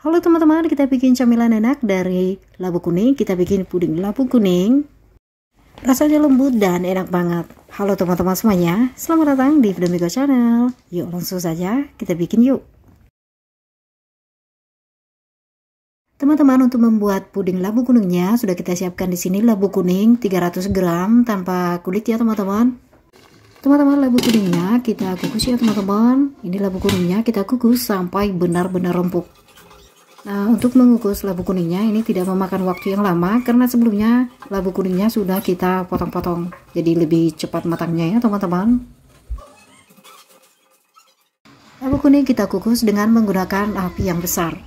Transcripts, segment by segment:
Halo teman-teman, kita bikin camilan enak dari labu kuning. Kita bikin puding labu kuning. Rasanya lembut dan enak banget. Halo teman-teman semuanya, selamat datang di Fidemigo Channel. Yuk langsung saja kita bikin yuk. Teman-teman untuk membuat puding labu kuningnya sudah kita siapkan di sini labu kuning 300 gram tanpa kulit ya teman-teman. Teman-teman labu kuningnya kita kukus ya teman-teman. Ini labu kuningnya kita kukus sampai benar-benar empuk. -benar Nah, untuk mengukus labu kuningnya ini tidak memakan waktu yang lama karena sebelumnya labu kuningnya sudah kita potong-potong. Jadi lebih cepat matangnya ya, teman-teman. Labu kuning kita kukus dengan menggunakan api yang besar.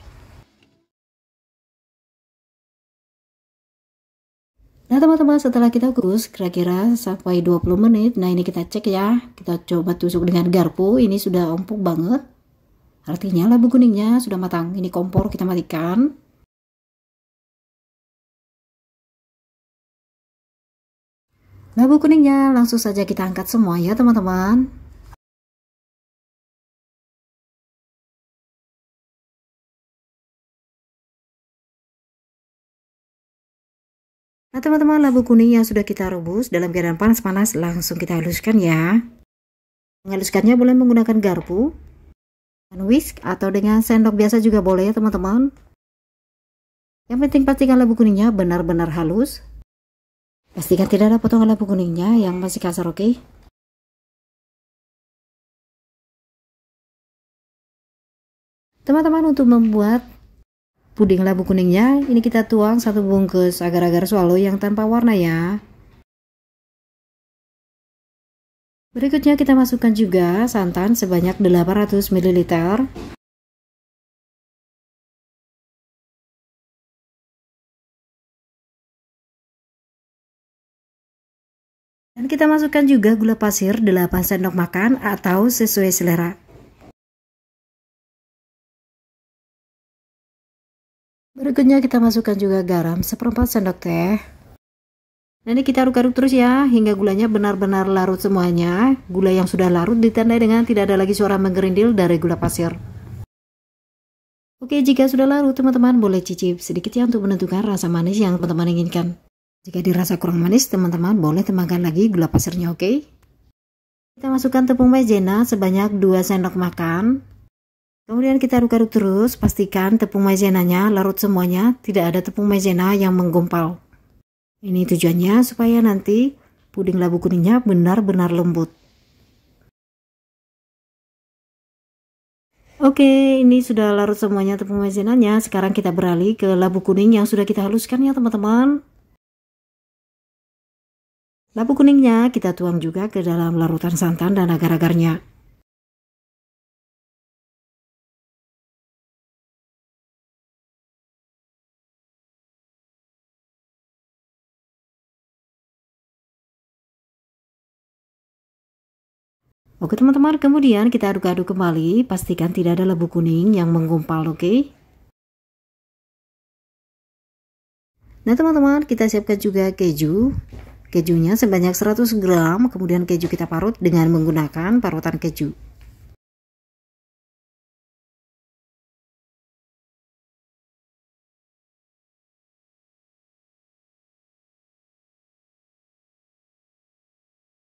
Nah, teman-teman, setelah kita kukus kira-kira sampai 20 menit. Nah, ini kita cek ya. Kita coba tusuk dengan garpu. Ini sudah empuk banget. Artinya labu kuningnya sudah matang. Ini kompor kita matikan. Labu kuningnya langsung saja kita angkat semua ya teman-teman. Nah teman-teman labu kuning yang sudah kita rebus dalam keadaan panas-panas langsung kita haluskan ya. Menghaluskannya boleh menggunakan garpu whisk atau dengan sendok biasa juga boleh ya teman-teman. Yang penting pastikan labu kuningnya benar-benar halus. Pastikan tidak ada potongan labu kuningnya yang masih kasar, oke? Okay? Teman-teman untuk membuat puding labu kuningnya, ini kita tuang satu bungkus agar-agar swallow yang tanpa warna ya. Berikutnya kita masukkan juga santan sebanyak 800 ml. Dan kita masukkan juga gula pasir 8 sendok makan atau sesuai selera. Berikutnya kita masukkan juga garam seperempat sendok teh. Nah ini kita aduk-aduk terus ya hingga gulanya benar-benar larut semuanya. Gula yang sudah larut ditandai dengan tidak ada lagi suara menggerindil dari gula pasir. Oke jika sudah larut teman-teman boleh cicip sedikit ya untuk menentukan rasa manis yang teman-teman inginkan. Jika dirasa kurang manis teman-teman boleh tambahkan lagi gula pasirnya oke. Kita masukkan tepung maizena sebanyak 2 sendok makan. Kemudian kita aduk-aduk terus pastikan tepung maizenanya larut semuanya tidak ada tepung maizena yang menggumpal. Ini tujuannya supaya nanti puding labu kuningnya benar-benar lembut. Oke, ini sudah larut semuanya tepung maizenanya. Sekarang kita beralih ke labu kuning yang sudah kita haluskan ya teman-teman. Labu kuningnya kita tuang juga ke dalam larutan santan dan agar-agarnya. Oke teman-teman, kemudian kita aduk-aduk kembali, pastikan tidak ada lebu kuning yang menggumpal, oke? Nah teman-teman, kita siapkan juga keju. Kejunya sebanyak 100 gram, kemudian keju kita parut dengan menggunakan parutan keju.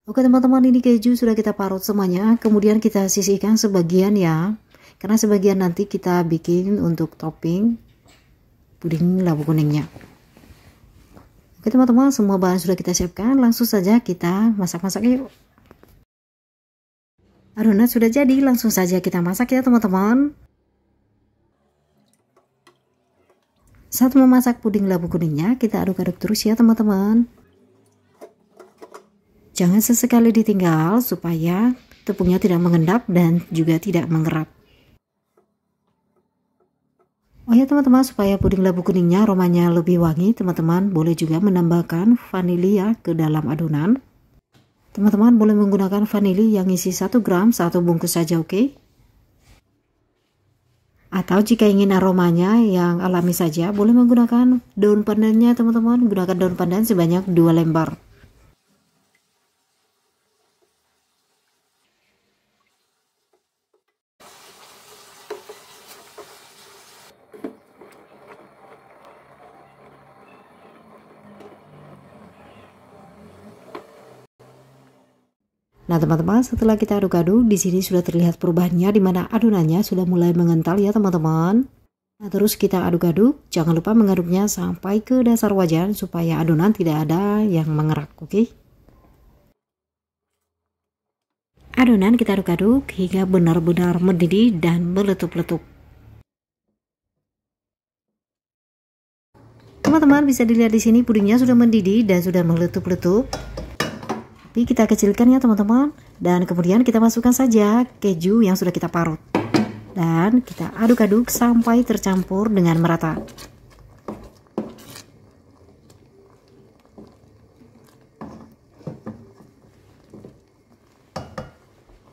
Oke teman-teman ini keju sudah kita parut semuanya kemudian kita sisihkan sebagian ya karena sebagian nanti kita bikin untuk topping puding labu kuningnya oke teman-teman semua bahan sudah kita siapkan langsung saja kita masak-masak yuk adonan sudah jadi langsung saja kita masak ya teman-teman saat memasak puding labu kuningnya kita aduk-aduk terus ya teman-teman Jangan sesekali ditinggal supaya tepungnya tidak mengendap dan juga tidak mengerap. Oh ya teman-teman, supaya puding labu kuningnya aromanya lebih wangi, teman-teman boleh juga menambahkan ya ke dalam adonan. Teman-teman boleh menggunakan vanili yang isi 1 gram, satu bungkus saja oke? Okay? Atau jika ingin aromanya yang alami saja, boleh menggunakan daun pandannya teman-teman. Gunakan daun pandan sebanyak 2 lembar. Nah teman-teman setelah kita aduk-aduk di sini sudah terlihat perubahannya di mana adonannya sudah mulai mengental ya teman-teman. Nah terus kita aduk-aduk, jangan lupa mengaduknya sampai ke dasar wajan supaya adonan tidak ada yang mengerak, oke? Okay? Adonan kita aduk-aduk hingga benar-benar mendidih dan meletup-letup. Teman-teman bisa dilihat di sini pudingnya sudah mendidih dan sudah meletup-letup. Tapi kita kecilkan ya teman-teman dan kemudian kita masukkan saja keju yang sudah kita parut dan kita aduk-aduk sampai tercampur dengan merata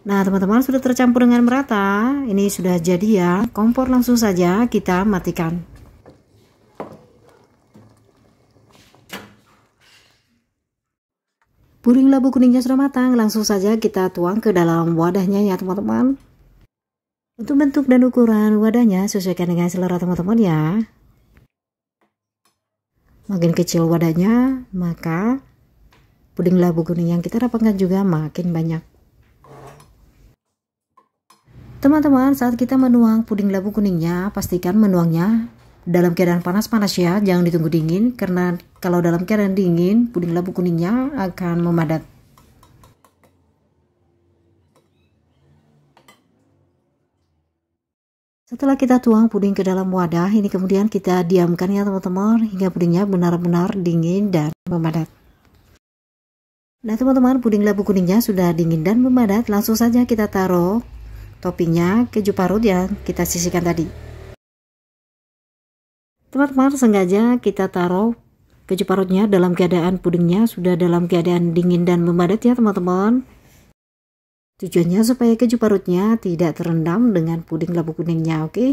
Nah teman-teman sudah tercampur dengan merata Ini sudah jadi ya Kompor langsung saja kita matikan Puding labu kuningnya sudah matang, langsung saja kita tuang ke dalam wadahnya ya teman-teman. Untuk bentuk dan ukuran wadahnya sesuaikan dengan selera teman-teman ya. Makin kecil wadahnya, maka puding labu kuning yang kita dapatkan juga makin banyak. Teman-teman, saat kita menuang puding labu kuningnya, pastikan menuangnya dalam keadaan panas-panas ya, jangan ditunggu dingin karena kalau dalam keadaan dingin puding labu kuningnya akan memadat. Setelah kita tuang puding ke dalam wadah, ini kemudian kita diamkan ya teman-teman hingga pudingnya benar-benar dingin dan memadat. Nah teman-teman, puding labu kuningnya sudah dingin dan memadat, langsung saja kita taruh toppingnya keju parut yang kita sisihkan tadi. Teman-teman sengaja kita taruh keju parutnya dalam keadaan pudingnya sudah dalam keadaan dingin dan memadat ya teman-teman. Tujuannya supaya keju parutnya tidak terendam dengan puding labu kuningnya, oke? Okay?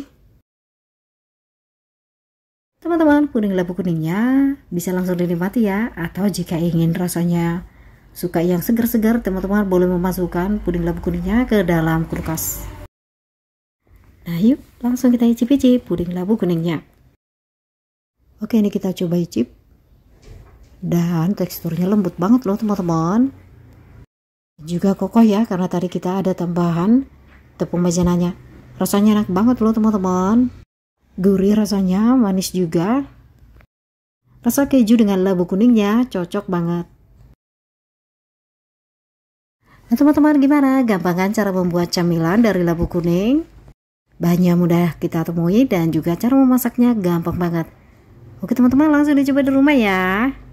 Teman-teman, puding labu kuningnya bisa langsung dinikmati ya, atau jika ingin rasanya suka yang segar-segar, teman-teman boleh memasukkan puding labu kuningnya ke dalam kulkas. Nah, yuk langsung kita icip-icip puding labu kuningnya. Oke ini kita coba icip. Dan teksturnya lembut banget loh teman-teman. Juga kokoh ya karena tadi kita ada tambahan tepung maizena Rasanya enak banget loh teman-teman. Gurih rasanya, manis juga. Rasa keju dengan labu kuningnya cocok banget. Nah teman-teman gimana? Gampang kan cara membuat camilan dari labu kuning? Bahannya mudah kita temui dan juga cara memasaknya gampang banget. Oke teman-teman langsung dicoba di rumah ya.